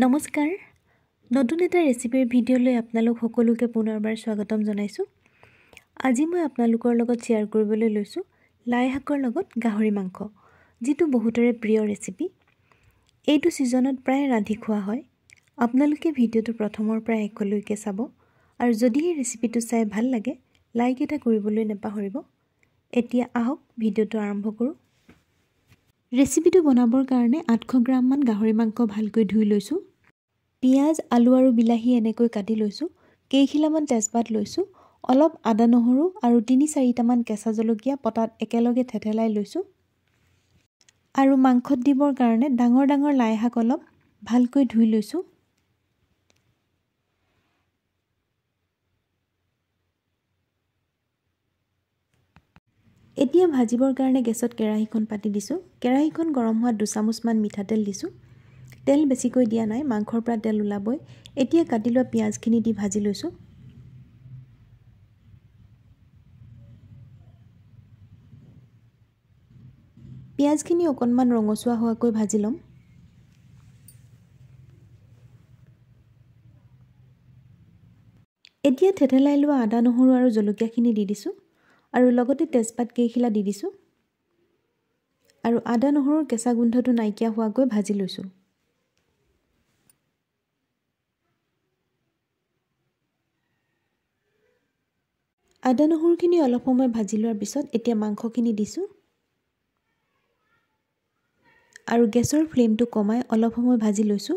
নমস্কাৰ নতুন এটা ৰেচিপিৰ ভিডিঅ'লৈ আপোনালোক সকলোকে পুনৰবাৰ স্বাগতম জনাইছোঁ আজি মই আপোনালোকৰ লগত শ্বেয়াৰ কৰিবলৈ লৈছোঁ লাইশাকৰ লগত গাহৰি মাংস যিটো বহুতৰে প্ৰিয় ৰেচিপি এইটো ছিজনত প্ৰায় ৰান্ধি খোৱা হয় আপোনালোকে ভিডিঅ'টো প্ৰথমৰ পৰা শেষলৈকে চাব আৰু যদি এই ৰেচিপিটো চাই ভাল লাগে লাইক এটা কৰিবলৈ নাপাহৰিব এতিয়া আহক ভিডিঅ'টো আৰম্ভ কৰোঁ ৰেচিপিটো বনাবৰ কাৰণে আঠশ গ্ৰামমান গাহৰি মাংস ভালকৈ ধুই লৈছোঁ পিঁয়াজ আলু আৰু বিলাহী এনেকৈ কাটি লৈছোঁ কেইখিলামান তেজপাত লৈছোঁ অলপ আদা নহৰু আৰু তিনি চাৰিটামান কেঁচা জলকীয়া পতাত একেলগে থেথেলাই লৈছোঁ আৰু মাংসত দিবৰ কাৰণে ডাঙৰ ডাঙৰ লাইশাক অলপ ভালকৈ ধুই লৈছোঁ এতিয়া ভাজিবৰ কাৰণে গেছত কেৰাহীখন পাতি দিছোঁ কেৰাহীখন গৰম হোৱাত দুচামুচমান মিঠাতেল দিছোঁ তেল বেছিকৈ দিয়া নাই মাংসৰ পৰা তেল ওলাবই এতিয়া কাটি লোৱা পিঁয়াজখিনি দি ভাজি লৈছোঁ পিঁয়াজখিনি অকণমান ৰঙচুৱা হোৱাকৈ ভাজি ল'ম এতিয়া থেঠেলাই লোৱা আদা নহৰু আৰু জলকীয়াখিনি দি দিছোঁ আৰু লগতে তেজপাত কেইখিলা দি দিছোঁ আৰু আদা নহৰুৰ কেঁচা গোন্ধটো নাইকিয়া হোৱাকৈ ভাজি লৈছোঁ আদা নহৰুখিনি অলপ সময় ভাজি লোৱাৰ পিছত এতিয়া মাংসখিনি দিছোঁ আৰু গেছৰ ফ্লেমটো কমাই অলপ সময় ভাজি লৈছোঁ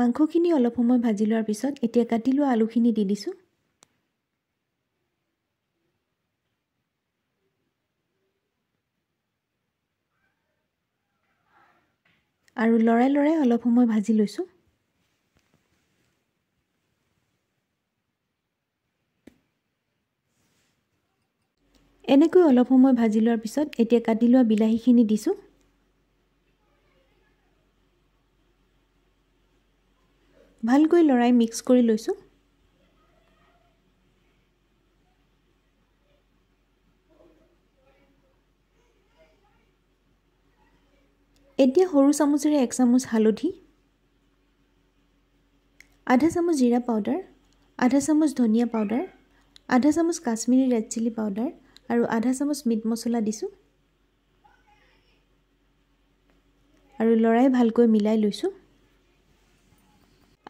মাংসখিনি অলপ সময় ভাজি লোৱাৰ পিছত এতিয়া কাটি লোৱা আলুখিনি দি দিছোঁ আৰু লৰাই লৰাই অলপ সময় ভাজি লৈছোঁ এনেকৈ অলপ সময় ভাজি লোৱাৰ পিছত এতিয়া কাটি লোৱা বিলাহীখিনি দিছোঁ ভালকৈ লৰাই মিক্স কৰি লৈছোঁ এতিয়া সৰু চামুচেৰে এক চামুচ হালধি আধা চামুচ জিৰা পাউডাৰ আধা চামুচ ধনিয়া পাউডাৰ আধা চামুচ কাশ্মীৰী ৰেড চিলি পাউডাৰ আৰু আধা চামুচ মিট মচলা দিছোঁ আৰু লৰাই ভালকৈ মিলাই লৈছোঁ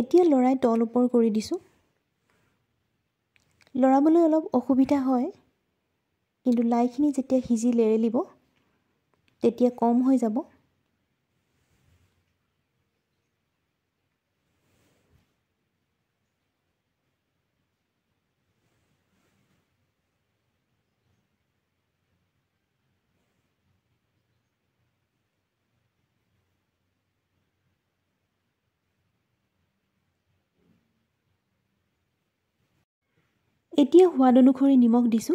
এতিয়া লৰাই তল ওপৰ কৰি দিছোঁ লৰাবলৈ অলপ অসুবিধা হয় কিন্তু লাইখিনি যেতিয়া সিজি লেৰেলিব তেতিয়া কম হৈ যাব এতিয়া সোৱাদ অনুসৰি নিমখ দিছোঁ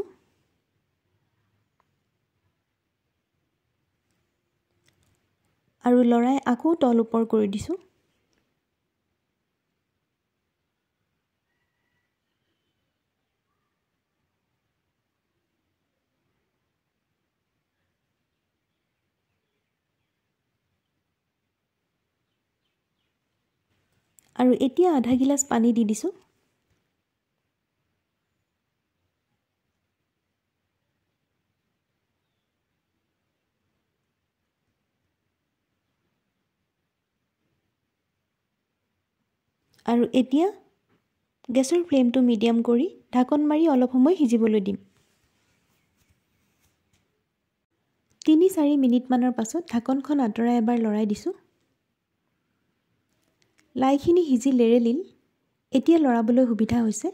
আৰু লৰাই আকৌ তল ওপৰ কৰি দিছোঁ আৰু এতিয়া আধা গিলাচ পানী দি দিছোঁ আৰু এতিয়া গেছৰ ফ্লেমটো মিডিয়াম কৰি ঢাকন মাৰি অলপ সময় সিজিবলৈ দিম তিনি চাৰি মিনিটমানৰ পাছত ঢাকনখন আঁতৰাই এবাৰ লৰাই দিছোঁ লাইখিনি সিজি লেৰেলিল এতিয়া লৰাবলৈ সুবিধা হৈছে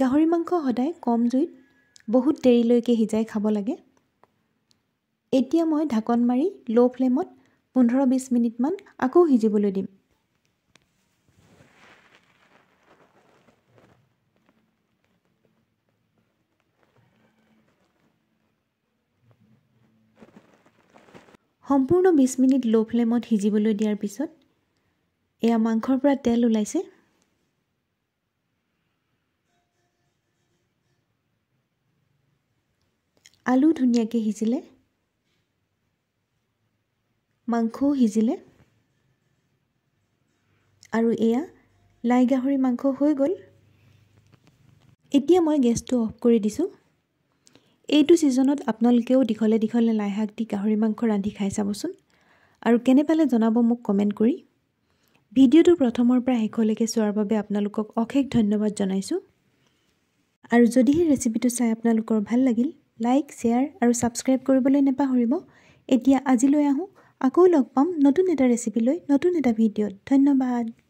গাহৰি মাংস সদায় কম জুইত বহুত দেৰিলৈকে সিজাই খাব লাগে এতিয়া মই ঢাকন মাৰি ল' ফ্লেমত পোন্ধৰ বিছ মিনিটমান আকৌ সিজিবলৈ দিম সম্পূৰ্ণ বিছ মিনিট ল' ফ্লেমত সিজিবলৈ দিয়াৰ পিছত এয়া মাংসৰ পৰা তেল ওলাইছে আলু ধুনীয়াকৈ সিজিলে মাংসও সিজিলে আৰু এয়া লাই গাহৰি মাংস হৈ গ'ল এতিয়া মই গেছটো অফ কৰি দিছোঁ এইটো ছিজনত আপোনালোকেও দীঘলে দীঘলে লাইশাক দি গাহৰি মাংস ৰান্ধি খাই চাবচোন আৰু কেনে পালে জনাব মোক কমেণ্ট কৰি ভিডিঅ'টো প্ৰথমৰ পৰা শেষলৈকে চোৱাৰ বাবে আপোনালোকক অশেষ ধন্যবাদ জনাইছোঁ আৰু যদিহে ৰেচিপিটো চাই আপোনালোকৰ ভাল লাগিল লাইক শ্বেয়াৰ আৰু ছাবস্ক্ৰাইব কৰিবলৈ নেপাহৰিব এতিয়া আজিলৈ আহোঁ আকৌ লগ পাম নতুন এটা ৰেচিপিলৈ নতুন এটা ভিডিঅ'ত ধন্যবাদ